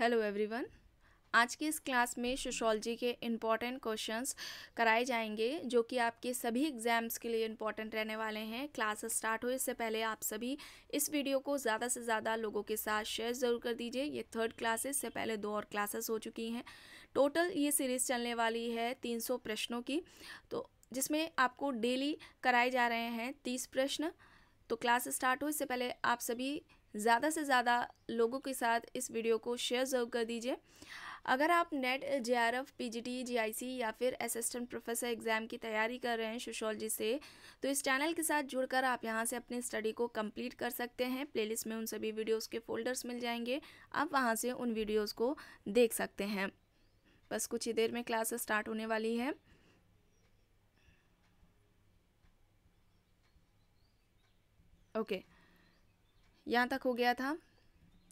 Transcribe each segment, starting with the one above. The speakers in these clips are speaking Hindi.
हेलो एवरीवन आज के इस क्लास में सोशोलॉजी के इम्पॉर्टेंट क्वेश्चंस कराए जाएंगे जो कि आपके सभी एग्ज़ाम्स के लिए इम्पॉर्टेंट रहने वाले हैं क्लास स्टार्ट हो इससे पहले आप सभी इस वीडियो को ज़्यादा से ज़्यादा लोगों के साथ शेयर ज़रूर कर दीजिए ये थर्ड क्लास है इससे पहले दो और क्लासेस हो चुकी हैं टोटल ये सीरीज़ चलने वाली है तीन प्रश्नों की तो जिसमें आपको डेली कराए जा रहे हैं तीस प्रश्न तो क्लास स्टार्ट हो इससे पहले आप सभी ज़्यादा से ज़्यादा लोगों के साथ इस वीडियो को शेयर ज़रूर कर दीजिए अगर आप NET J R F P G T G I C या फिर असिस्टेंट प्रोफेसर एग्ज़ाम की तैयारी कर रहे हैं सोशोलॉजी से तो इस चैनल के साथ जुड़कर आप यहाँ से अपनी स्टडी को कंप्लीट कर सकते हैं प्लेलिस्ट में उन सभी वीडियोस के फोल्डर्स मिल जाएंगे आप वहाँ से उन वीडियोस को देख सकते हैं बस कुछ ही देर में क्लास स्टार्ट होने वाली है ओके okay. यहाँ तक हो गया था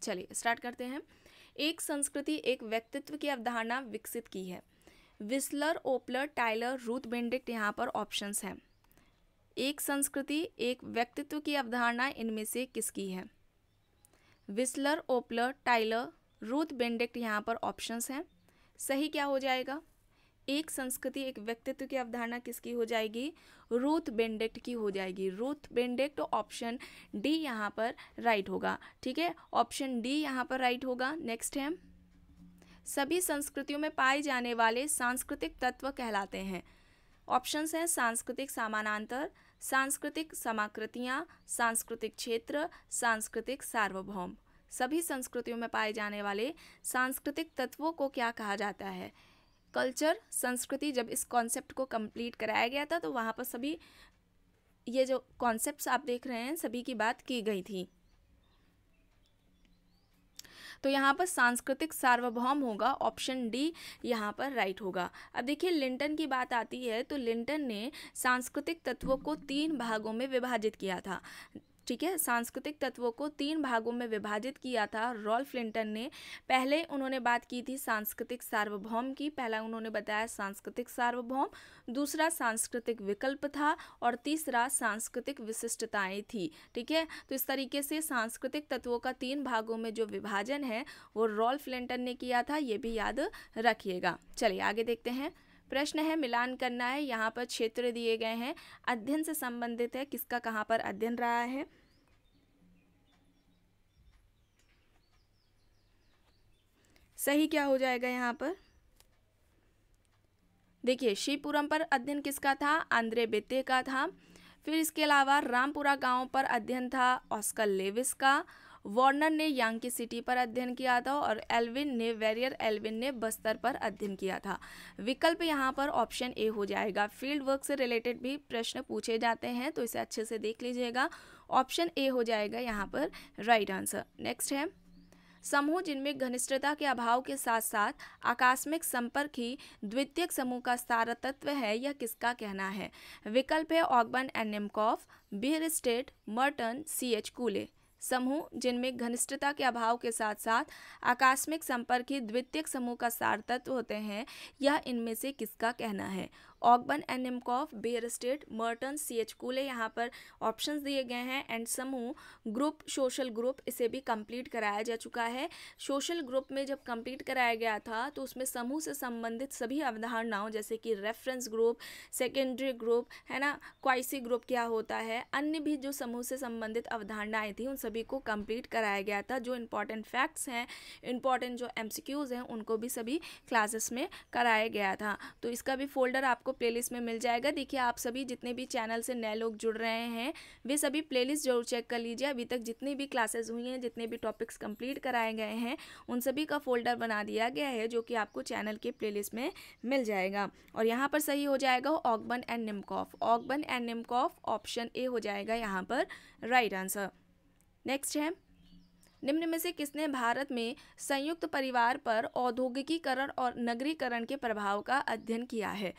चलिए स्टार्ट करते हैं एक संस्कृति एक व्यक्तित्व की अवधारणा विकसित की है Wissler Opler Tylor Ruth Benedict यहाँ पर ऑप्शंस हैं एक संस्कृति एक व्यक्तित्व की अवधारणा इनमें से किसकी है Wissler Opler Tylor Ruth Benedict यहाँ पर ऑप्शंस हैं सही क्या हो जाएगा एक संस्कृति एक व्यक्तित्व की अवधारणा किसकी हो जाएगी रूथ बेंडेक्ट की हो जाएगी रूथ बेंडेक्ट ऑप्शन डी यहाँ पर राइट होगा ठीक है ऑप्शन डी यहाँ पर राइट होगा नेक्स्ट है सभी संस्कृतियों में पाए जाने वाले सांस्कृतिक तत्व कहलाते हैं ऑप्शंस हैं सांस्कृतिक समानांतर सांस्कृतिक समाकृतियाँ सांस्कृतिक क्षेत्र सांस्कृतिक सार्वभौम सभी संस्कृतियों में पाए जाने वाले सांस्कृतिक तत्वों को क्या कहा जाता है कल्चर संस्कृति जब इस कॉन्सेप्ट को कंप्लीट कराया गया था तो वहाँ पर सभी ये जो कॉन्सेप्ट्स आप देख रहे हैं सभी की बात की गई थी तो यहाँ पर सांस्कृतिक सार्वभौम होगा ऑप्शन डी यहाँ पर राइट होगा अब देखिए लिंटन की बात आती है तो लिंटन ने सांस्कृतिक तत्वों को तीन भागों में विभाजित किया था ठीक है सांस्कृतिक तत्वों को तीन भागों में विभाजित किया था रॉल्फ लिंटन ने पहले उन्होंने बात की थी सांस्कृतिक सार्वभौम की पहला उन्होंने बताया सांस्कृतिक सार्वभौम दूसरा सांस्कृतिक विकल्प था और तीसरा सांस्कृतिक विशिष्टताएं थी ठीक है तो इस तरीके से सांस्कृतिक तत्वों का तीन भागों में जो विभाजन है वो रॉल्फ लिंटन ने किया था ये भी याद रखिएगा चलिए आगे देखते हैं प्रश्न है मिलान करना है यहाँ पर क्षेत्र दिए गए हैं अध्ययन से संबंधित है किसका कहाँ पर अध्ययन रहा है सही क्या हो जाएगा यहाँ पर देखिए शिवपुरम पर अध्ययन किसका था आंद्रे बेते का था फिर इसके अलावा रामपुरा गांव पर अध्ययन था ऑस्कर लेविस का वार्नर ने यांकी सिटी पर अध्ययन किया था और एल्विन ने वेरियर एल्विन ने बस्तर पर अध्ययन किया था विकल्प यहाँ पर ऑप्शन ए हो जाएगा फील्ड वर्क से रिलेटेड भी प्रश्न पूछे जाते हैं तो इसे अच्छे से देख लीजिएगा ऑप्शन ए हो जाएगा यहाँ पर राइट आंसर नेक्स्ट है समूह जिनमें घनिष्ठता के अभाव के साथ साथ आकस्मिक संपर्क ही द्वितीय समूह का तत्व है यह किसका कहना है विकल्प है Ogburn and Nimkoff Bierstedt Merton C H Cooley समूह जिनमें घनिष्ठता के अभाव के साथ साथ आकस्मिक संपर्क ही द्वितीय समूह का सार तत्व होते हैं यह इनमें से किसका कहना है Ogburn and Nimkoff Bierstedt Merton C H Cooley यहाँ पर ऑप्शन दिए गए हैं एंड समूह ग्रुप सोशल ग्रुप इसे भी कंप्लीट कराया जा चुका है सोशल ग्रुप में जब कंप्लीट कराया गया था तो उसमें समूह से संबंधित सभी अवधारणाओं जैसे कि रेफरेंस ग्रुप सेकेंडरी ग्रुप है ना क्वाइसी ग्रुप क्या होता है अन्य भी जो समूह से संबंधित अवधारणाएँ थी उन सभी को कंप्लीट कराया गया था जो इम्पॉर्टेंट फैक्ट्स हैं इम्पॉर्टेंट जो एम हैं उनको भी सभी क्लासेस में कराया गया था तो इसका भी फोल्डर आपको आपको प्लेलिस्ट में मिल जाएगा देखिए आप सभी जितने भी चैनल से नए लोग जुड़ रहे हैं वे सभी प्लेलिस्ट जरूर चेक कर लीजिए अभी तक जितनी भी क्लासेज हुई हैं जितने भी टॉपिक्स कंप्लीट कराए गए हैं उन सभी का फोल्डर बना दिया गया है जो कि आपको चैनल के प्ले में मिल जाएगा और यहाँ पर सही हो जाएगा Ogburn and Nimkoff Ogburn and Nimkoff option A हो जाएगा यहाँ पर राइट आंसर नेक्स्ट है निम्न में से किसने भारत में संयुक्त परिवार पर औद्योगिकीकरण और नगरीकरण के प्रभाव का अध्ययन किया है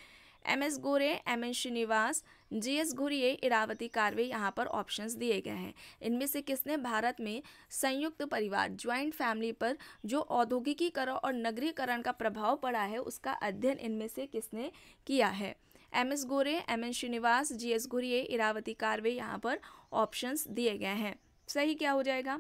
M S Gore M N Srinivas G S Ghurye Irawati Karve यहाँ पर ऑप्शंस दिए गए हैं इनमें से किसने भारत में संयुक्त परिवार ज्वाइंट फैमिली पर जो औद्योगिकीकरण और नगरीकरण का प्रभाव पड़ा है उसका अध्ययन इनमें से किसने किया है M S Gore M N Srinivas G S Ghurye Irawati Karve यहाँ पर ऑप्शंस दिए गए हैं सही क्या हो जाएगा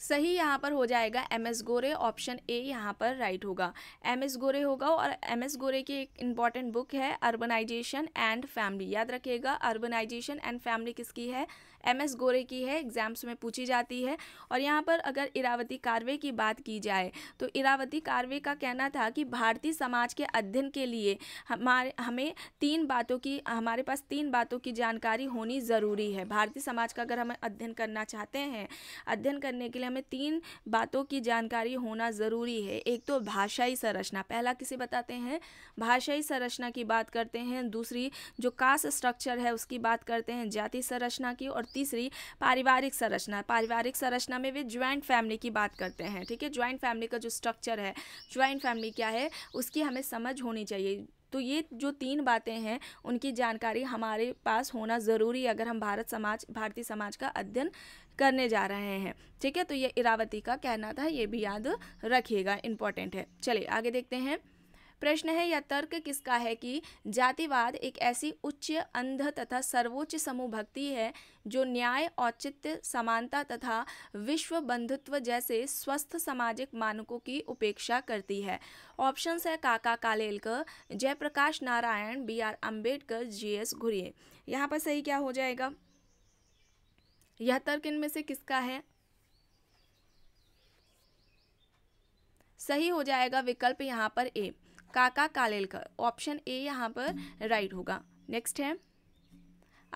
सही यहाँ पर हो जाएगा M S Gore option A यहाँ पर राइट होगा एम एस गोरे होगा और एम एस गोरे की एक इम्पॉर्टेंट बुक है अर्बनाइजेशन एंड फैमिली याद रखिएगा अर्बनाइजेशन एंड फैमिली किसकी है एम एस गोरे की है एग्ज़ाम्स में पूछी जाती है और यहाँ पर अगर इरावती कार्वे की बात की जाए तो इरावती कार्वे का कहना था कि भारतीय समाज के अध्ययन के लिए हमारे हमें तीन बातों की हमारे पास तीन बातों की जानकारी होनी ज़रूरी है भारतीय समाज का अगर हमें अध्ययन करना चाहते हैं अध्ययन करने के लिए हमें तीन बातों की जानकारी होना ज़रूरी है एक तो भाषाई संरचना पहला किसे बताते हैं भाषाई संरचना की बात करते हैं दूसरी जो कास्ट स्ट्रक्चर है उसकी बात करते हैं जाति संरचना की और तीसरी पारिवारिक संरचना पारिवारिक संरचना में वे ज्वाइंट फैमिली की बात करते हैं ठीक है ज्वाइंट फैमिली का जो स्ट्रक्चर है ज्वाइंट फैमिली क्या है उसकी हमें समझ होनी चाहिए तो ये जो तीन बातें हैं उनकी जानकारी हमारे पास होना ज़रूरी है अगर हम भारत समाज भारतीय समाज का अध्ययन करने जा रहे हैं ठीक है तो ये इरावती का कहना था ये भी याद रखिएगा इम्पॉर्टेंट है चलिए आगे देखते हैं प्रश्न है या तर्क किसका है कि जातिवाद एक ऐसी उच्च अंध तथा सर्वोच्च समूह भक्ति है जो न्याय औचित्य समानता तथा विश्व बंधुत्व जैसे स्वस्थ सामाजिक मानकों की उपेक्षा करती है ऑप्शंस है Kaka Kalelkar Jayaprakash Narayan B R Ambedkar G S Ghurye यहाँ पर सही क्या हो जाएगा यह तर्क इनमें से किसका है सही हो जाएगा विकल्प यहाँ पर ए काका कालेलकर ऑप्शन ए यहाँ पर राइट होगा नेक्स्ट है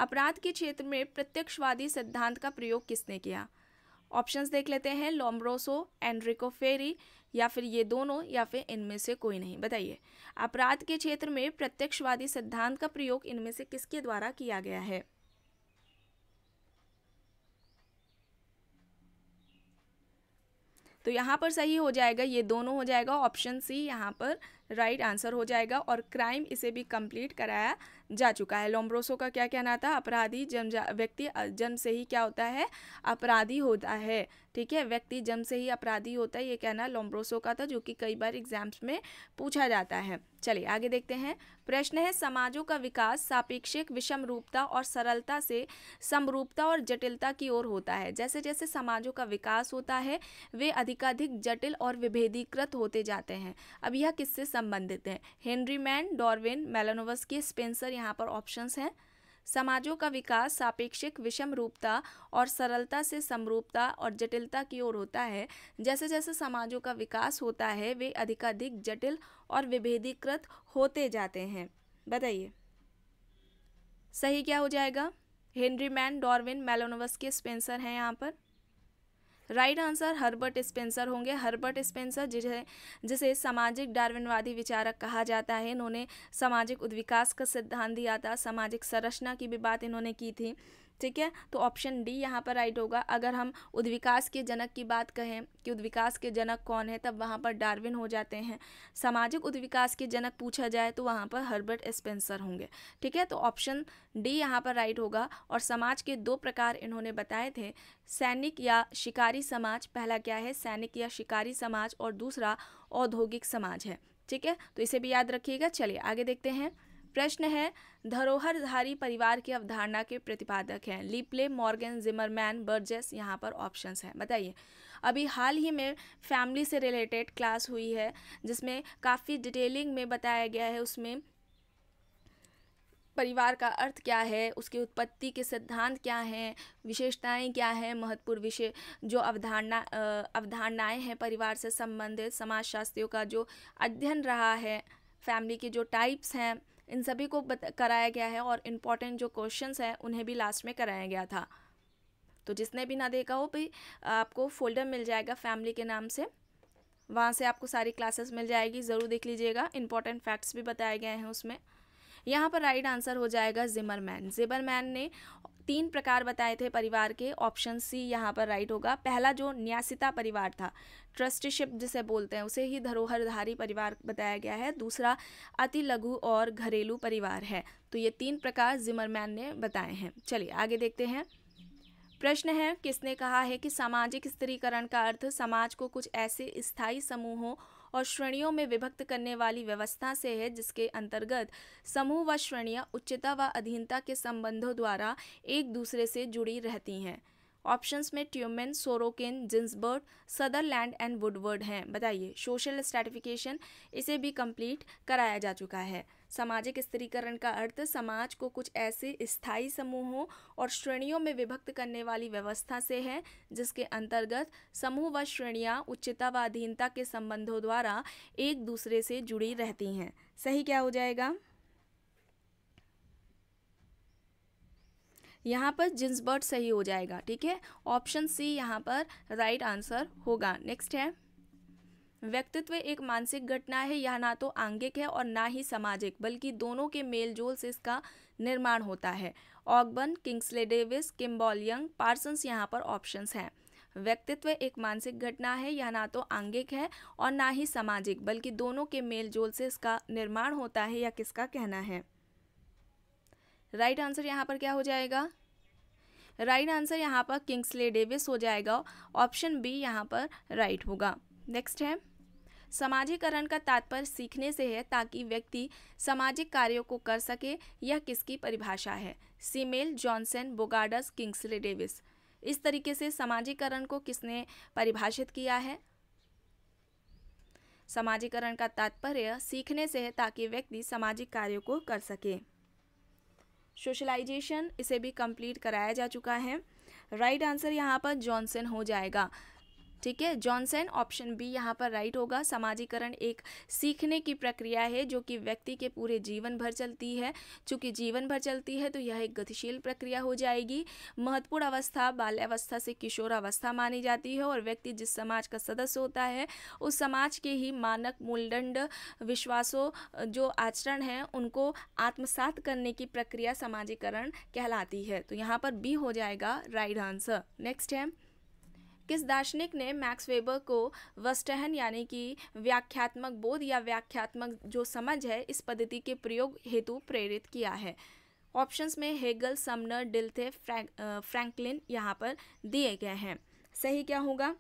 अपराध के क्षेत्र में प्रत्यक्षवादी सिद्धांत का प्रयोग किसने किया ऑप्शंस देख लेते हैं लॉम्ब्रोसो एंड्रिको फेरी या फिर ये दोनों या फिर इनमें से कोई नहीं बताइए अपराध के क्षेत्र में प्रत्यक्षवादी सिद्धांत का प्रयोग इनमें से किसके द्वारा किया गया है तो यहाँ पर सही हो जाएगा ये दोनों हो जाएगा ऑप्शन सी यहाँ पर राइट right आंसर हो जाएगा और क्राइम इसे भी कंप्लीट कराया जा चुका है लोम्ब्रोसो का क्या कहना था अपराधी जन्म व्यक्ति जन्म से ही क्या होता है अपराधी होता है ठीक है व्यक्ति जन्म से ही अपराधी होता है ये कहना लोम्ब्रोसो का था जो कि कई बार एग्जाम्स में पूछा जाता है चलिए आगे देखते हैं प्रश्न है समाजों का विकास सापेक्षिक विषम रूपता और सरलता से समरूपता और जटिलता की ओर होता है जैसे जैसे समाजों का विकास होता है वे अधिकाधिक जटिल और विभेदीकृत होते जाते हैं अब यह किससे संबंधित है Henry Maine Darwin Malinowski Spencer यहाँ पर ऑप्शंस हैं समाजों का विकास सापेक्षिक विषम रूपता और सरलता से समरूपता और जटिलता की ओर होता है जैसे जैसे समाजों का विकास होता है वे अधिकाधिक जटिल और विभेदीकृत होते जाते हैं बताइए सही क्या हो जाएगा हेनरी मैन डॉर्विन मेलोनोवस के स्पेंसर हैं यहाँ पर राइट आंसर हर्बर्ट स्पेंसर होंगे हर्बर्ट स्पेंसर जिसे जिसे सामाजिक डार्विनवादी विचारक कहा जाता है इन्होंने सामाजिक उद्विकास का सिद्धांत दिया था सामाजिक संरचना की भी बात इन्होंने की थी ठीक है तो ऑप्शन डी यहाँ पर राइट होगा अगर हम उद्विकास के जनक की बात कहें कि उद्विकास के जनक कौन है तब वहाँ पर डार्विन हो जाते हैं सामाजिक उद्विकास के जनक पूछा जाए तो वहाँ पर हर्बर्ट स्पेंसर होंगे ठीक है तो ऑप्शन डी यहाँ पर राइट होगा और समाज के दो प्रकार इन्होंने बताए थे सैनिक या शिकारी समाज पहला क्या है सैनिक या शिकारी समाज और दूसरा औद्योगिक समाज है ठीक है तो इसे भी याद रखिएगा चलिए आगे देखते हैं प्रश्न है धरोहरधारी परिवार की अवधारणा के प्रतिपादक हैं लिपले मॉर्गन जिमरमैन बर्जेस यहाँ पर ऑप्शंस हैं बताइए अभी हाल ही में फैमिली से रिलेटेड क्लास हुई है जिसमें काफ़ी डिटेलिंग में बताया गया है उसमें परिवार का अर्थ क्या है उसकी उत्पत्ति के सिद्धांत क्या हैं विशेषताएं क्या हैं महत्वपूर्ण विषय जो अवधारणा अवधारणाएं हैं परिवार से संबंधित समाजशास्त्रियों का जो अध्ययन रहा है फैमिली के जो टाइप्स हैं इन सभी को कराया गया है और इम्पॉर्टेंट जो क्वेश्चंस हैं उन्हें भी लास्ट में कराया गया था तो जिसने भी ना देखा हो भी आपको फोल्डर मिल जाएगा फैमिली के नाम से वहाँ से आपको सारी क्लासेस मिल जाएगी ज़रूर देख लीजिएगा इंपॉर्टेंट फैक्ट्स भी बताए गए हैं उसमें यहाँ पर राइट आंसर हो जाएगा जिमरमैन जिमरमैन ने तीन प्रकार बताए थे परिवार के ऑप्शन सी यहाँ पर राइट होगा पहला जो न्यासिता परिवार था ट्रस्टीशिप जिसे बोलते हैं उसे ही धरोहरधारी परिवार बताया गया है दूसरा अति लघु और घरेलू परिवार है तो ये तीन प्रकार जिमरमैन ने बताए हैं चलिए आगे देखते हैं प्रश्न है किसने कहा है कि सामाजिक स्त्रीकरण का अर्थ समाज को कुछ ऐसे स्थायी समूहों और श्रेणियों में विभक्त करने वाली व्यवस्था से है जिसके अंतर्गत समूह व श्रेणियाँ उच्चता व अधीनता के संबंधों द्वारा एक दूसरे से जुड़ी रहती हैं ऑप्शंस में Tumin Sorokin Ginsberg Sutherland and Woodward हैं बताइए सोशल स्ट्रेटिफिकेशन इसे भी कंप्लीट कराया जा चुका है सामाजिक स्त्रीकरण का अर्थ समाज को कुछ ऐसे स्थायी समूहों और श्रेणियों में विभक्त करने वाली व्यवस्था से है जिसके अंतर्गत समूह व श्रेणियाँ उच्चता व अधीनता के संबंधों द्वारा एक दूसरे से जुड़ी रहती हैं सही क्या हो जाएगा यहाँ पर जिन्सबर्ट सही हो जाएगा ठीक है ऑप्शन सी यहाँ पर राइट right आंसर होगा नेक्स्ट है व्यक्तित्व एक मानसिक घटना है यह ना तो आंगिक है और ना ही सामाजिक बल्कि दोनों के मेलजोल से इसका निर्माण होता है Ogburn Kingsley Davis Kimball Young Parsons यहाँ पर ऑप्शंस हैं व्यक्तित्व एक मानसिक घटना है यह ना तो आंगिक है और ना ही सामाजिक बल्कि दोनों के मेलजोल से इसका निर्माण होता है या किसका कहना है राइट आंसर यहाँ पर क्या हो जाएगा राइट आंसर यहाँ पर किंग्सले डेविस हो जाएगा ऑप्शन बी यहाँ पर राइट होगा नेक्स्ट है सामाजिकरण का तात्पर्य सीखने से है ताकि व्यक्ति सामाजिक कार्यों को कर सके यह किसकी परिभाषा है Simmel Johnson Bogardus Kingsley Davis इस तरीके से समाजीकरण को किसने परिभाषित किया है सामाजिकरण का तात्पर्य सीखने से है ताकि व्यक्ति सामाजिक कार्यों को कर सके सोशलाइजेशन इसे भी कंप्लीट कराया जा चुका है राइट आंसर यहाँ पर जॉनसन हो जाएगा ठीक है जॉनसन ऑप्शन बी यहाँ पर राइट होगा समाजीकरण एक सीखने की प्रक्रिया है जो कि व्यक्ति के पूरे जीवन भर चलती है चूँकि जीवन भर चलती है तो यह एक गतिशील प्रक्रिया हो जाएगी महत्वपूर्ण अवस्था बाल्यावस्था से किशोरावस्था मानी जाती है और व्यक्ति जिस समाज का सदस्य होता है उस समाज के ही मानक मूलदंड विश्वासों जो आचरण हैं उनको आत्मसात करने की प्रक्रिया समाजीकरण कहलाती है तो यहाँ पर बी हो जाएगा राइट आंसर नेक्स्ट है किस दार्शनिक ने मैक्स वेबर को वस्टहन यानी कि व्याख्यात्मक बोध या व्याख्यात्मक जो समझ है इस पद्धति के प्रयोग हेतु प्रेरित किया है ऑप्शंस में हेगल समनर डिल्थे फ्रैंकलिन यहाँ पर दिए गए हैं सही क्या होगा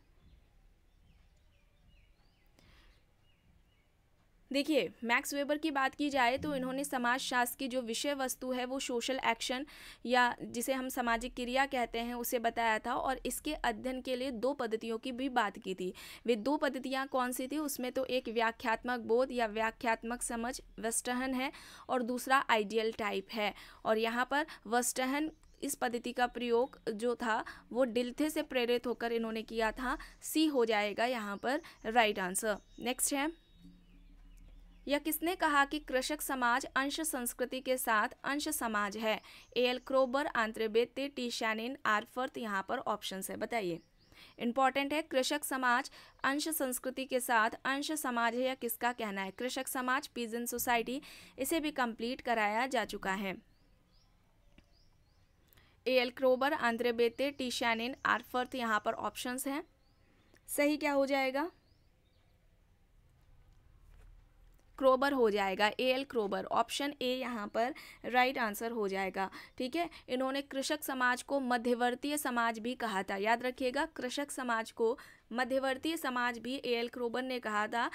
देखिए मैक्स वेबर की बात की जाए तो इन्होंने समाजशास्त्र की जो विषय वस्तु है वो सोशल एक्शन या जिसे हम सामाजिक क्रिया कहते हैं उसे बताया था और इसके अध्ययन के लिए दो पद्धतियों की भी बात की थी वे दो पद्धतियाँ कौन सी थी उसमें तो एक व्याख्यात्मक बोध या व्याख्यात्मक समझ वस्टहन है और दूसरा आइडियल टाइप है और यहाँ पर वस्टहन इस पद्धति का प्रयोग जो था वो डिल्थे से प्रेरित होकर इन्होंने किया था सी हो जाएगा यहाँ पर राइट आंसर नेक्स्ट है या किसने कहा कि कृषक समाज अंश संस्कृति के साथ अंश समाज है ए एल क्रोबर आंतरेबेते टी शैनिन आरफर्थ यहाँ पर ऑप्शन है बताइए इम्पॉर्टेंट है कृषक समाज अंश संस्कृति के साथ अंश समाज है या किसका कहना है कृषक समाज पीजन सोसाइटी इसे भी कंप्लीट कराया जा चुका है ए एल क्रोबर आंद्रेबेते टी शैनिन आरफर्थ यहाँ पर ऑप्शंस हैं सही क्या हो जाएगा क्रोबर हो जाएगा ए एल क्रोबर ऑप्शन ए यहाँ पर राइट आंसर हो जाएगा ठीक है इन्होंने कृषक समाज को मध्यवर्तीय समाज भी कहा था याद रखिएगा कृषक समाज को मध्यवर्तीय समाज भी ए एल क्रोबर ने कहा था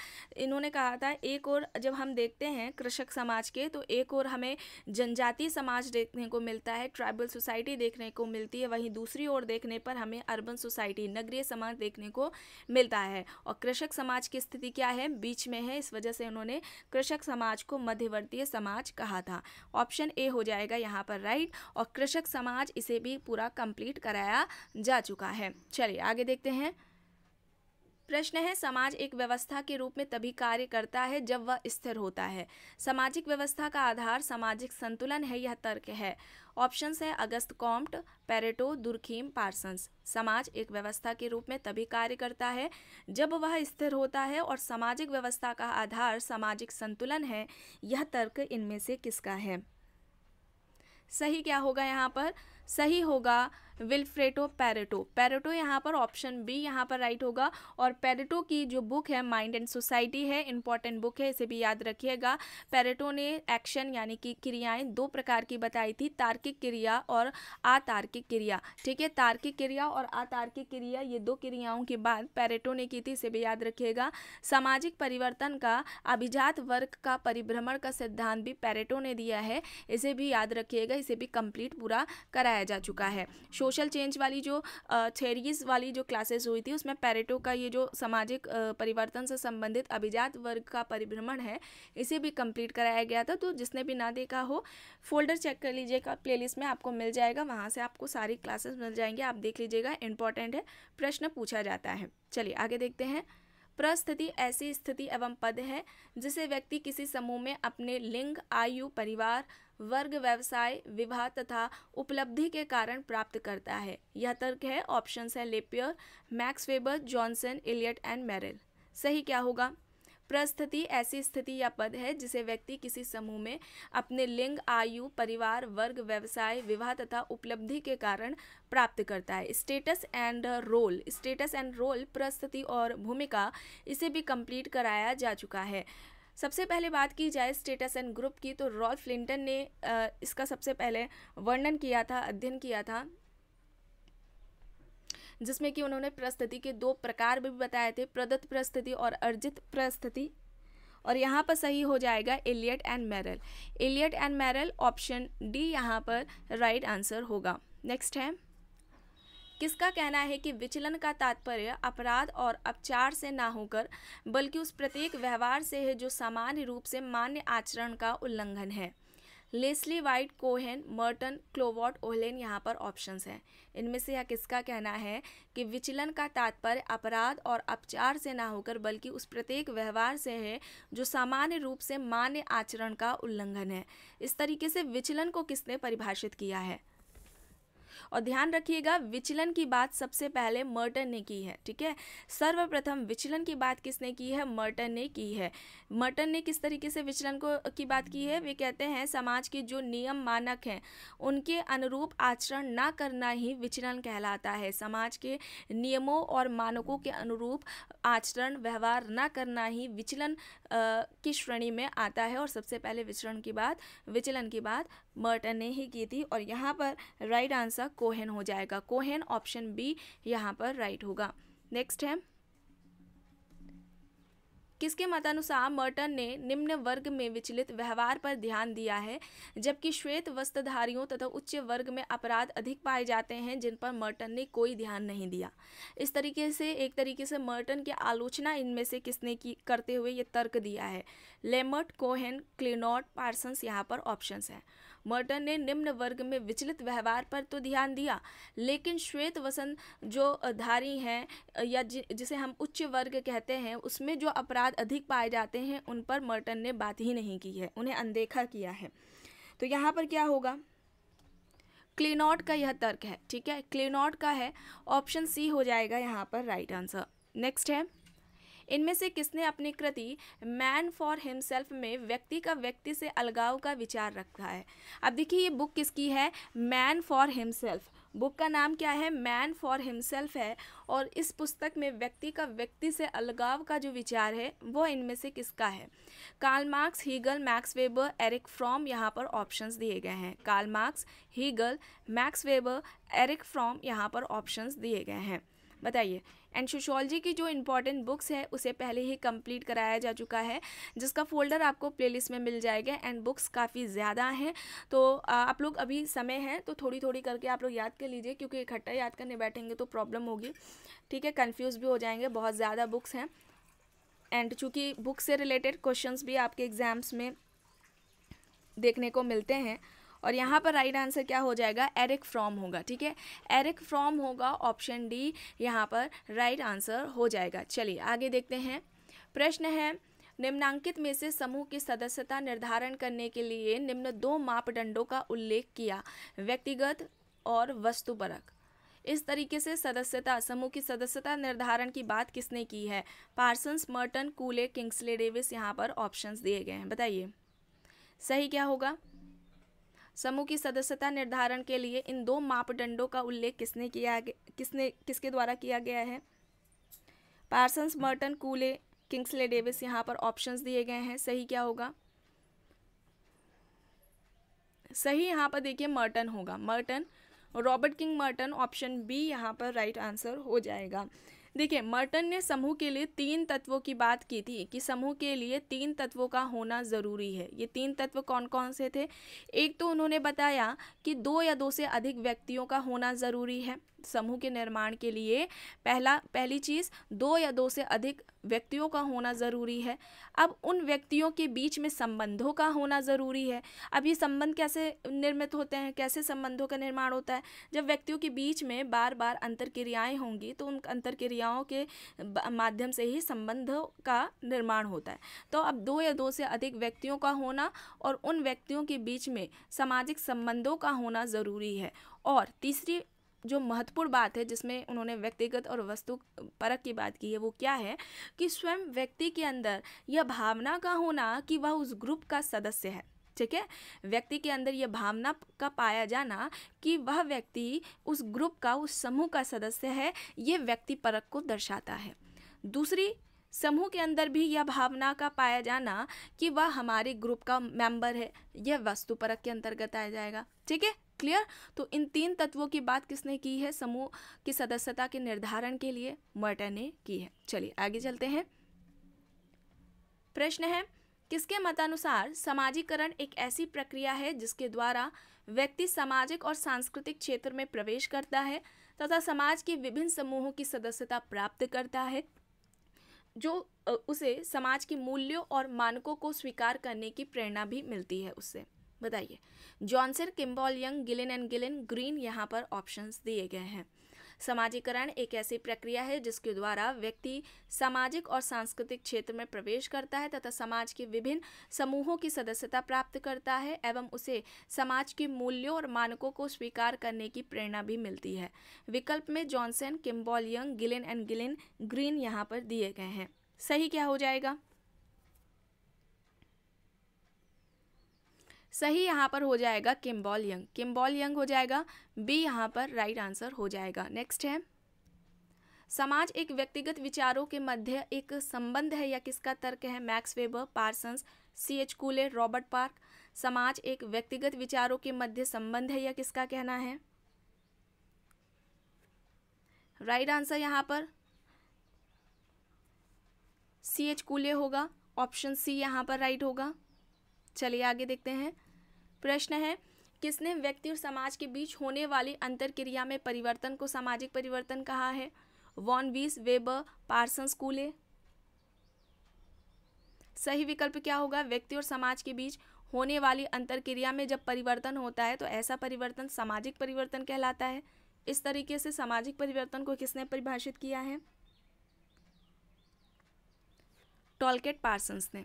इन्होंने कहा था एक और जब हम देखते हैं कृषक समाज के तो एक और हमें जनजातीय समाज देखने को मिलता है ट्राइबल सोसाइटी देखने को मिलती है वहीं दूसरी ओर देखने पर हमें अर्बन सोसाइटी नगरीय समाज देखने को मिलता है और कृषक समाज की स्थिति क्या है बीच में है इस वजह से उन्होंने कृषक समाज को मध्यवर्तीय समाज कहा था ऑप्शन ए हो जाएगा यहाँ पर राइट और कृषक समाज इसे भी पूरा कंप्लीट कराया जा चुका है चलिए आगे देखते हैं प्रश्न है समाज एक व्यवस्था के रूप में तभी कार्य करता है जब वह स्थिर होता है सामाजिक व्यवस्था का आधार सामाजिक संतुलन है यह तर्क है ऑप्शन है Auguste Comte Pareto Durkheim Parsons समाज एक व्यवस्था के रूप में तभी कार्य करता है जब वह स्थिर होता है और सामाजिक व्यवस्था का आधार सामाजिक संतुलन है यह तर्क इनमें से किसका है सही क्या होगा यहाँ पर सही होगा विल्फ्रेटो पैरेटो पैरेटो यहाँ पर ऑप्शन बी यहाँ पर राइट होगा और पैरेटो की जो बुक है माइंड एंड सोसाइटी है इंपॉर्टेंट बुक है इसे भी याद रखिएगा पैरेटो ने एक्शन यानी कि क्रियाएं दो प्रकार की बताई थी तार्किक क्रिया और अतार्किक क्रिया ठीक है तार्किक क्रिया और अतार्किक क्रिया ये दो क्रियाओं की बात पैरेटो ने की थी इसे भी याद रखिएगा सामाजिक परिवर्तन का अभिजात वर्ग का परिभ्रमण का सिद्धांत भी पैरेटो ने दिया है इसे भी याद रखिएगा इसे भी कंप्लीट पूरा कराया जा चुका है शो सोशल चेंज वाली जो थेरीज वाली जो क्लासेस हुई थी उसमें पैरेटो का ये जो सामाजिक परिवर्तन से संबंधित अभिजात वर्ग का परिभ्रमण है इसे भी कंप्लीट कराया गया था तो जिसने भी ना देखा हो फोल्डर चेक कर लीजिएगा प्ले में आपको मिल जाएगा वहाँ से आपको सारी क्लासेस मिल जाएंगी आप देख लीजिएगा इंपॉर्टेंट है प्रश्न पूछा जाता है चलिए आगे देखते हैं प्रस्थिति ऐसी स्थिति एवं पद है जिसे व्यक्ति किसी समूह में अपने लिंग आयु परिवार वर्ग व्यवसाय विवाह तथा उपलब्धि के कारण प्राप्त करता है यह तर्क है ऑप्शन है LaPiere Max Weber Johnson Elliott and Merrill सही क्या होगा प्रस्थिति ऐसी स्थिति या पद है जिसे व्यक्ति किसी समूह में अपने लिंग आयु परिवार वर्ग व्यवसाय विवाह तथा उपलब्धि के कारण प्राप्त करता है status and role status and role प्रस्थिति और भूमिका इसे भी कंप्लीट कराया जा चुका है सबसे पहले बात की जाए स्टेटस एंड ग्रुप की तो रॉल्फ लिंटन ने इसका सबसे पहले वर्णन किया था अध्ययन किया था जिसमें कि उन्होंने प्रस्तुति के दो प्रकार भी बताए थे प्रदत्त प्रस्तुति और अर्जित प्रस्तुति और यहाँ पर सही हो जाएगा Elliott and Merrill Elliott and Merrill option D यहाँ पर राइट आंसर होगा नेक्स्ट है किसका कहना है कि विचलन का तात्पर्य अपराध और अपचार से ना होकर बल्कि उस प्रत्येक व्यवहार से है जो सामान्य रूप से मान्य आचरण का उल्लंघन है Leslie White Cohen Merton Cloward Ohlin यहाँ पर ऑप्शंस हैं इनमें से यह किसका कहना है कि विचलन का तात्पर्य अपराध और अपचार से ना होकर बल्कि उस प्रत्येक व्यवहार से है जो सामान्य रूप से मान्य आचरण का उल्लंघन है इस तरीके से विचलन को किसने परिभाषित किया है और ध्यान रखिएगा विचलन की बात सबसे पहले मर्टन ने की है ठीक है सर्वप्रथम विचलन की बात किसने की है मर्टन ने की है मर्टन ने किस तरीके से विचलन को की बात की है वे कहते हैं समाज के जो नियम मानक हैं उनके अनुरूप आचरण ना करना ही विचलन कहलाता है समाज के नियमों और मानकों के अनुरूप आचरण व्यवहार न करना ही विचलन की श्रेणी में आता है और सबसे पहले विचरण की बात विचलन की बात मर्टन ने ही की थी और यहाँ पर राइट आंसर कोहेन हो जाएगा कोहेन ऑप्शन बी यहाँ पर राइट होगा नेक्स्ट है किसके मतानुसार मर्टन ने निम्न वर्ग में विचलित व्यवहार पर ध्यान दिया है जबकि श्वेत वस्त्रधारियों तथा उच्च वर्ग में अपराध अधिक पाए जाते हैं जिन पर मर्टन ने कोई ध्यान नहीं दिया इस तरीके से एक तरीके से मर्टन की आलोचना इनमें से किसने की करते हुए ये तर्क दिया है लेमर्ट कोहेन क्लिनॉट पार्सन्स यहाँ पर ऑप्शन हैं मर्टन ने निम्न वर्ग में विचलित व्यवहार पर तो ध्यान दिया लेकिन श्वेत वसन जो धारी हैं या जिसे हम उच्च वर्ग कहते हैं उसमें जो अपराध अधिक पाए जाते हैं उन पर मर्टन ने बात ही नहीं की है उन्हें अनदेखा किया है तो यहाँ पर क्या होगा क्लेनॉट का यह तर्क है ठीक है क्लेनॉट का है ऑप्शन सी हो जाएगा यहाँ पर राइट आंसर नेक्स्ट है इनमें से किसने अपनी कृति मैन फॉर हिमसेल्फ में व्यक्ति का व्यक्ति से अलगाव का विचार रखा है अब देखिए ये बुक किसकी है मैन फॉर हिमसेल्फ बुक का नाम क्या है मैन फॉर हिमसेल्फ है और इस पुस्तक में व्यक्ति का व्यक्ति से अलगाव का जो विचार है वो इनमें से किसका है Karl Marx Hegel Max Weber Erich Fromm यहाँ पर ऑप्शंस दिए गए हैं Karl Marx Hegel Max Weber Erich Fromm यहाँ पर ऑप्शंस दिए गए हैं बताइए एंड सोशोलॉजी की जो इम्पॉर्टेंट बुक्स है उसे पहले ही कंप्लीट कराया जा चुका है जिसका फ़ोल्डर आपको प्लेलिस्ट में मिल जाएगा एंड बुक्स काफ़ी ज़्यादा हैं तो आप लोग अभी समय है तो थोड़ी थोड़ी करके आप लोग याद कर लीजिए क्योंकि इकट्ठा याद करने बैठेंगे तो प्रॉब्लम होगी ठीक है कन्फ्यूज़ भी हो जाएंगे बहुत ज़्यादा बुक्स हैं एंड चूँकि बुक से रिलेटेड क्वेश्चन भी आपके एग्ज़ाम्स में देखने को मिलते हैं और यहाँ पर राइट आंसर क्या हो जाएगा एरिक फ्रॉम होगा ठीक है एरिक फ्रॉम होगा ऑप्शन डी यहाँ पर राइट आंसर हो जाएगा चलिए आगे देखते हैं प्रश्न है निम्नांकित में से समूह की सदस्यता निर्धारण करने के लिए निम्न दो मापदंडों का उल्लेख किया व्यक्तिगत और वस्तुपरक इस तरीके से सदस्यता समूह की सदस्यता निर्धारण की बात किसने की है Parsons Merton Cooley Kingsley Davis यहाँ पर ऑप्शंस दिए गए हैं बताइए सही क्या होगा समूह की सदस्यता निर्धारण के लिए इन दो मापदंडों का उल्लेख किसने किया किसने किसके द्वारा किया गया है Parsons Merton Cooley Kingsley Davis यहाँ पर ऑप्शंस दिए गए हैं सही क्या होगा सही यहाँ पर देखिए मर्टन होगा Merton Robert King Merton option B यहाँ पर राइट आंसर हो जाएगा देखिए मर्टन ने समूह के लिए तीन तत्वों की बात की थी कि समूह के लिए तीन तत्वों का होना ज़रूरी है ये तीन तत्व कौन कौन से थे एक तो उन्होंने बताया कि दो या दो से अधिक व्यक्तियों का होना ज़रूरी है समूह के निर्माण के लिए पहला पहली चीज़ दो या दो से अधिक व्यक्तियों का होना ज़रूरी है अब उन व्यक्तियों के बीच में संबंधों का होना ज़रूरी है अब ये संबंध कैसे निर्मित होते हैं कैसे संबंधों का निर्माण होता है जब व्यक्तियों के बीच में बार बार अंतर क्रियाएँ होंगी तो उन अंतर क्रियाओं के माध्यम से ही संबंधों का निर्माण होता है तो अब दो या दो से अधिक व्यक्तियों का होना और उन व्यक्तियों के बीच में सामाजिक संबंधों का होना ज़रूरी है और तीसरी जो महत्वपूर्ण बात है जिसमें उन्होंने व्यक्तिगत और वस्तु परक की बात की है वो क्या है कि स्वयं व्यक्ति के अंदर यह भावना का होना कि वह उस ग्रुप का सदस्य है ठीक है व्यक्ति के अंदर यह भावना का पाया जाना कि वह व्यक्ति उस ग्रुप का उस समूह का सदस्य है ये व्यक्ति परक को दर्शाता है दूसरी समूह के अंदर भी यह भावना का पाया जाना कि वह हमारे ग्रुप का मेंबर है यह वस्तु परक के अंतर्गत आया जाएगा ठीक है क्लियर तो इन तीन तत्वों की बात किसने की है समूह की सदस्यता के निर्धारण के लिए मर्टन ने की है चलिए आगे चलते हैं प्रश्न है किसके मतानुसार समाजीकरण एक ऐसी प्रक्रिया है जिसके द्वारा व्यक्ति सामाजिक और सांस्कृतिक क्षेत्र में प्रवेश करता है तथा समाज के विभिन्न समूहों की सदस्यता प्राप्त करता है जो उसे समाज के मूल्यों और मानकों को स्वीकार करने की प्रेरणा भी मिलती है उससे बताइए Johnson Kimball Young Gillin and Gillin Green यहाँ पर ऑप्शंस दिए गए हैं समाजीकरण एक ऐसी प्रक्रिया है जिसके द्वारा व्यक्ति सामाजिक और सांस्कृतिक क्षेत्र में प्रवेश करता है तथा समाज के विभिन्न समूहों की सदस्यता प्राप्त करता है एवं उसे समाज के मूल्यों और मानकों को स्वीकार करने की प्रेरणा भी मिलती है विकल्प में Johnson Kimball Young Gillin and Gillin Green यहाँ पर दिए गए हैं सही क्या हो जाएगा सही यहाँ पर हो जाएगा किम्बॉल यंग किम्बॉल यंग हो जाएगा बी यहाँ पर राइट आंसर हो जाएगा नेक्स्ट है समाज एक व्यक्तिगत विचारों के मध्य एक संबंध है या किसका तर्क है Max Weber Parsons C H Cooley Robert Park समाज एक व्यक्तिगत विचारों के मध्य संबंध है या किसका कहना है राइट right आंसर यहाँ पर सी एच कूले होगा ऑप्शन सी यहाँ पर राइट right होगा चलिए आगे देखते हैं प्रश्न है किसने व्यक्ति और समाज के बीच होने वाली अंतर क्रिया में परिवर्तन को सामाजिक परिवर्तन कहा है वॉन बीस वेबर पार्सन स्कूले सही विकल्प क्या होगा व्यक्ति और समाज के बीच होने वाली अंतर क्रिया में जब परिवर्तन होता है तो ऐसा परिवर्तन सामाजिक परिवर्तन कहलाता है इस तरीके से सामाजिक परिवर्तन को किसने परिभाषित किया है टॉलकेट पार्सन्स ने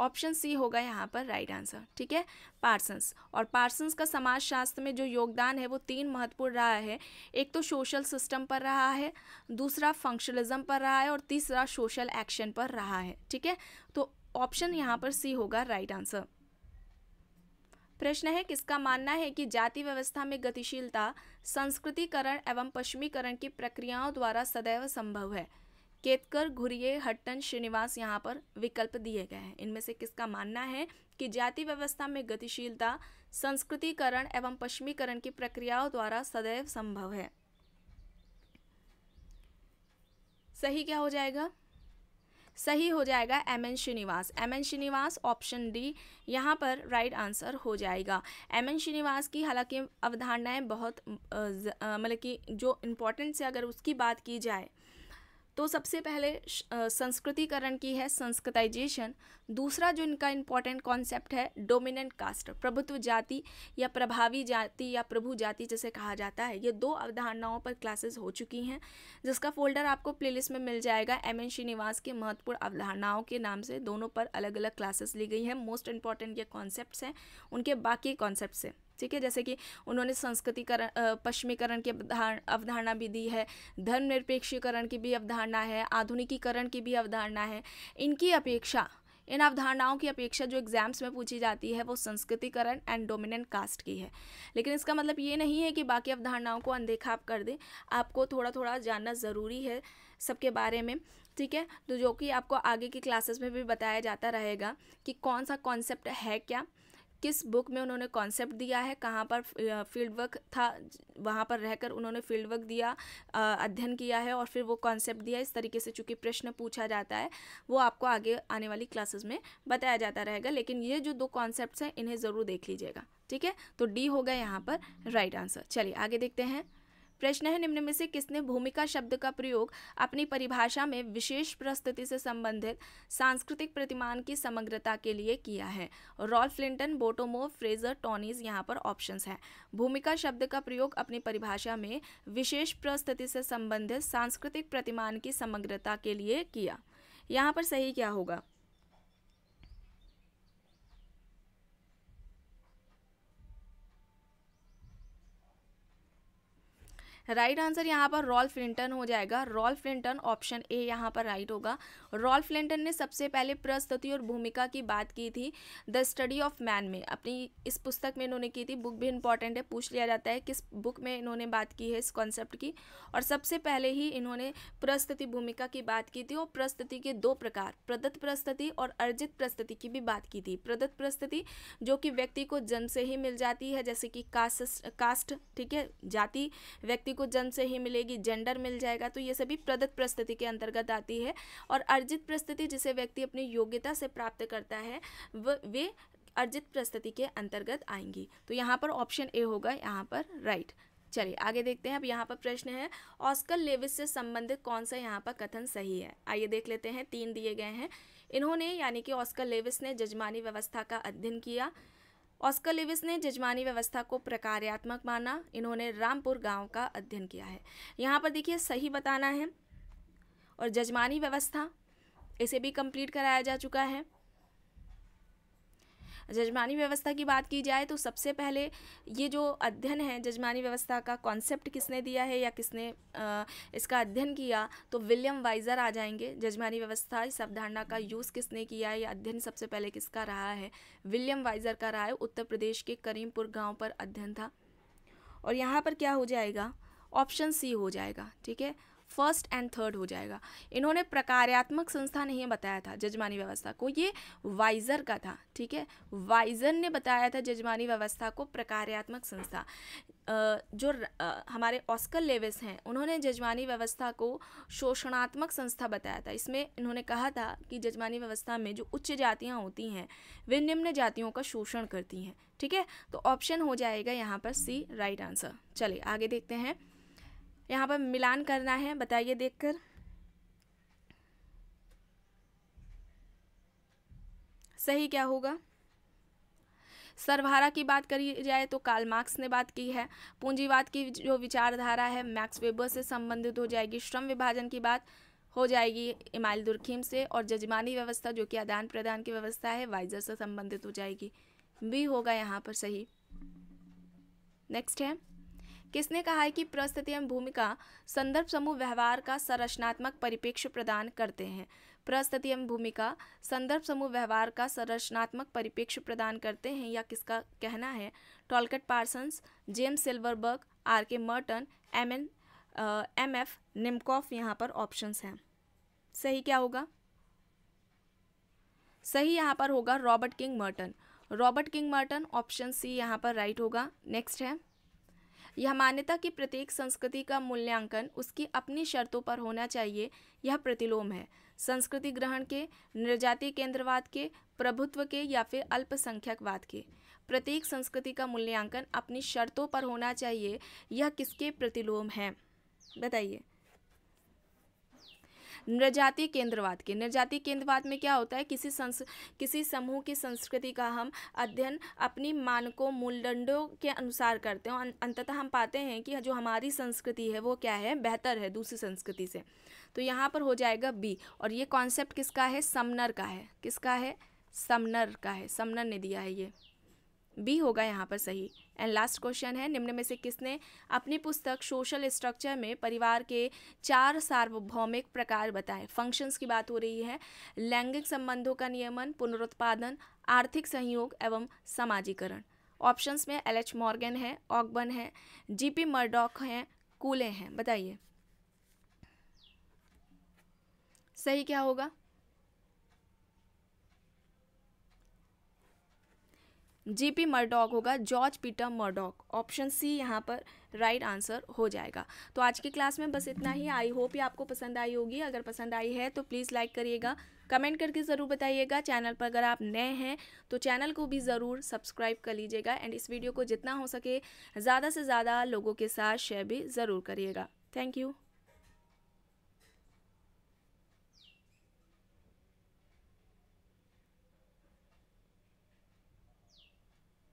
ऑप्शन सी होगा यहाँ पर राइट आंसर ठीक है पार्सन्स और पार्सन्स का समाजशास्त्र में जो योगदान है वो तीन महत्वपूर्ण रहा है एक तो सोशल सिस्टम पर रहा है दूसरा फंक्शनलिज्म पर रहा है और तीसरा सोशल एक्शन पर रहा है ठीक है तो ऑप्शन यहाँ पर सी होगा राइट आंसर प्रश्न है किसका मानना है कि जाति व्यवस्था में गतिशीलता संस्कृतिकरण एवं पश्चिमीकरण की प्रक्रियाओं द्वारा सदैव संभव है केतकर घुरिये हट्टन श्रीनिवास यहाँ पर विकल्प दिए गए हैं इनमें से किसका मानना है कि जाति व्यवस्था में गतिशीलता संस्कृतिकरण एवं पश्चिमीकरण की प्रक्रियाओं द्वारा सदैव संभव है सही क्या हो जाएगा सही हो जाएगा M N Srinivas M N Srinivas option D यहाँ पर राइट आंसर हो जाएगा एम एन श्रीनिवास की हालांकि अवधारणाएं बहुत मतलब कि जो इम्पोर्टेंट से अगर उसकी बात की जाए तो सबसे पहले संस्कृतिकरण की है संस्कृताइजेशन दूसरा जो इनका इम्पॉर्टेंट कॉन्सेप्ट है डोमिनेंट कास्ट प्रभुत्व जाति या प्रभावी जाति या प्रभु जाति जैसे कहा जाता है ये दो अवधारणाओं पर क्लासेस हो चुकी हैं जिसका फोल्डर आपको प्लेलिस्ट में मिल जाएगा एम एन श्रीनिवास के महत्वपूर्ण अवधारणाओं के नाम से दोनों पर अलग अलग क्लासेस ली गई हैं मोस्ट इम्पॉर्टेंट ये कॉन्सेप्ट हैं उनके बाकी कॉन्सेप्ट हैं ठीक है जैसे कि उन्होंने संस्कृतिकरण पश्चिमीकरण की अवधारणा भी दी है धर्मनिरपेक्षीकरण की भी अवधारणा है आधुनिकीकरण की भी अवधारणा है इनकी अपेक्षा इन अवधारणाओं की अपेक्षा जो एग्जाम्स में पूछी जाती है वो संस्कृतिकरण एंड डोमिनेंट कास्ट की है लेकिन इसका मतलब ये नहीं है कि बाकी अवधारणाओं को अनदेखा आप कर दें आपको थोड़ा थोड़ा जानना ज़रूरी है सबके बारे में ठीक है तो जो कि आपको आगे की क्लासेस में भी बताया जाता रहेगा कि कौन सा कॉन्सेप्ट है क्या किस बुक में उन्होंने कॉन्सेप्ट दिया है कहाँ पर फील्ड वर्क था वहाँ पर रहकर उन्होंने फील्ड वर्क दिया अध्ययन किया है और फिर वो कॉन्सेप्ट दिया इस तरीके से चूँकि प्रश्न पूछा जाता है वो आपको आगे आने वाली क्लासेस में बताया जाता रहेगा लेकिन ये जो दो कॉन्सेप्ट हैं इन्हें ज़रूर देख लीजिएगा ठीक है तो डी होगा यहाँ पर राइट आंसर चलिए आगे देखते हैं प्रश्न है निम्न में से किसने भूमिका शब्द का प्रयोग अपनी परिभाषा में विशेष प्रस्तुति से संबंधित सांस्कृतिक प्रतिमान की समग्रता के लिए किया है Ralph Linton Bottomore Frazer Tonnies यहाँ पर ऑप्शन हैं भूमिका शब्द का प्रयोग अपनी परिभाषा में विशेष प्रस्तुति से संबंधित सांस्कृतिक प्रतिमान की समग्रता के लिए किया यहाँ पर सही क्या होगा राइट आंसर यहाँ पर रॉल फ्लिंटन हो जाएगा रॉल फ्लिंटन ऑप्शन ए यहाँ पर राइट होगा रॉल फ्लिंटन ने सबसे पहले प्रस्तुति और भूमिका की बात की थी द स्टडी ऑफ मैन में अपनी इस पुस्तक में इन्होंने की थी बुक भी इंपॉर्टेंट है पूछ लिया जाता है किस बुक में इन्होंने बात की है इस कॉन्सेप्ट की और सबसे पहले ही इन्होंने प्रस्तुति भूमिका की बात की थी और प्रस्तुति के दो प्रकार प्रदत्त प्रस्तुति और अर्जित प्रस्तुति की भी बात की थी प्रदत्त प्रस्तुति जो कि व्यक्ति को जन्म से ही मिल जाती है जैसे कि कास्ट कास्ट ठीक है जाति व्यक्ति व्यक्ति को जन्म से ही मिलेगी जेंडर मिल जाएगा तो ये सभी प्रदत्त प्रस्तुति के अंतर्गत आती है और अर्जित प्रस्तुति जिसे व्यक्ति अपनी योग्यता से प्राप्त करता है वे अर्जित प्रस्तुति के अंतर्गत आएंगी तो यहाँ पर ऑप्शन ए होगा यहाँ पर राइट चलिए आगे देखते हैं अब यहाँ पर प्रश्न है ऑस्कर लेविस से संबंधित कौन सा यहाँ पर कथन सही है आइए देख लेते हैं तीन दिए गए हैं इन्होंने यानी कि ऑस्कर लेविस ने जजमानी व्यवस्था का अध्ययन किया ऑस्कर लिविस ने जजमानी व्यवस्था को प्रकार्यात्मक माना इन्होंने रामपुर गांव का अध्ययन किया है यहाँ पर देखिए सही बताना है और जजमानी व्यवस्था इसे भी कंप्लीट कराया जा चुका है जजमानी व्यवस्था की बात की जाए तो सबसे पहले ये जो अध्ययन है जजमानी व्यवस्था का कॉन्सेप्ट किसने दिया है या किसने इसका अध्ययन किया तो विलियम वाइजर आ जाएंगे जजमानी व्यवस्था इस अवधारणा का यूज़ किसने किया है या अध्ययन सबसे पहले किसका रहा है विलियम वाइजर का रहा है उत्तर प्रदेश के करीमपुर गाँव पर अध्ययन था और यहाँ पर क्या हो जाएगा ऑप्शन सी हो जाएगा ठीक है फर्स्ट एंड थर्ड हो जाएगा इन्होंने प्रकार्यात्मक संस्था नहीं बताया था जजमानी व्यवस्था को ये वाइजर का था ठीक है वाइजर ने बताया था जजमानी व्यवस्था को प्रकार्यात्मक संस्था जो हमारे ऑस्कर लेविस हैं उन्होंने जजमानी व्यवस्था को शोषणात्मक संस्था बताया था इसमें इन्होंने कहा था कि जजमानी व्यवस्था में जो उच्च जातियाँ होती हैं वे निम्न जातियों का शोषण करती हैं ठीक है तो ऑप्शन हो जाएगा यहाँ पर सी राइट आंसर चलिए आगे देखते हैं यहाँ पर मिलान करना है बताइए देखकर सही क्या होगा सरभारा की बात करी जाए तो कार्ल मार्क्स ने बात की है पूंजीवाद की जो विचारधारा है मैक्स वेबर से संबंधित हो जाएगी श्रम विभाजन की बात हो जाएगी इमाल दुरखीम से और जजमानी व्यवस्था जो कि आदान प्रदान की व्यवस्था है वाइजर से संबंधित हो जाएगी भी होगा यहाँ पर सही नेक्स्ट है किसने कहा है कि प्रस्थिति एवं भूमिका संदर्भ समूह व्यवहार का संरचनात्मक परिप्रेक्ष्य प्रदान करते हैं प्रस्थिति एवं भूमिका संदर्भ समूह व्यवहार का संरचनात्मक परिप्रेक्ष्य प्रदान करते हैं या किसका कहना है Talcott Parsons James Silverberg R K Merton M N M F Nimkoff यहाँ पर ऑप्शंस हैं सही क्या होगा सही यहाँ पर होगा Robert King Merton Robert King Merton option C यहाँ पर राइट होगा नेक्स्ट है यह मान्यता कि प्रत्येक संस्कृति का मूल्यांकन उसकी अपनी शर्तों पर होना चाहिए यह प्रतिलोम है संस्कृति ग्रहण के निर्जातीय केंद्रवाद के प्रभुत्व के या फिर अल्पसंख्यकवाद के प्रत्येक संस्कृति का मूल्यांकन अपनी शर्तों पर होना चाहिए यह किसके प्रतिलोम है बताइए निर्जातीय केंद्रवाद के निर्जातीय केंद्रवाद में क्या होता है किसी संस किसी समूह की संस्कृति का हम अध्ययन अपनी मानकों मूलदंडों के अनुसार करते हैं अं-, अंततः हम पाते हैं कि जो हमारी संस्कृति है वो क्या है बेहतर है दूसरी संस्कृति से तो यहाँ पर हो जाएगा बी और ये कॉन्सेप्ट किसका है समनर का है किसका है समनर का है समनर ने दिया है ये बी होगा यहाँ पर सही एंड लास्ट क्वेश्चन है निम्न में से किसने अपनी पुस्तक सोशल स्ट्रक्चर में परिवार के चार सार्वभौमिक प्रकार बताए फंक्शंस की बात हो रही है लैंगिक संबंधों का नियमन पुनरुत्पादन आर्थिक सहयोग एवं समाजीकरण ऑप्शंस में एल एच मॉर्गन है ऑकबन है जी पी मर्डॉक हैं कूले हैं बताइए सही क्या होगा जीपी मर्डॉक होगा George Peter Murdock option C यहाँ पर राइट right आंसर हो जाएगा तो आज की क्लास में बस इतना ही आई होप ये आपको पसंद आई होगी अगर पसंद आई है तो प्लीज़ लाइक करिएगा कमेंट करके ज़रूर बताइएगा चैनल पर अगर आप नए हैं तो चैनल को भी ज़रूर सब्सक्राइब कर लीजिएगा एंड इस वीडियो को जितना हो सके ज़्यादा से ज़्यादा लोगों के साथ शेयर भी ज़रूर करिएगा थैंक यू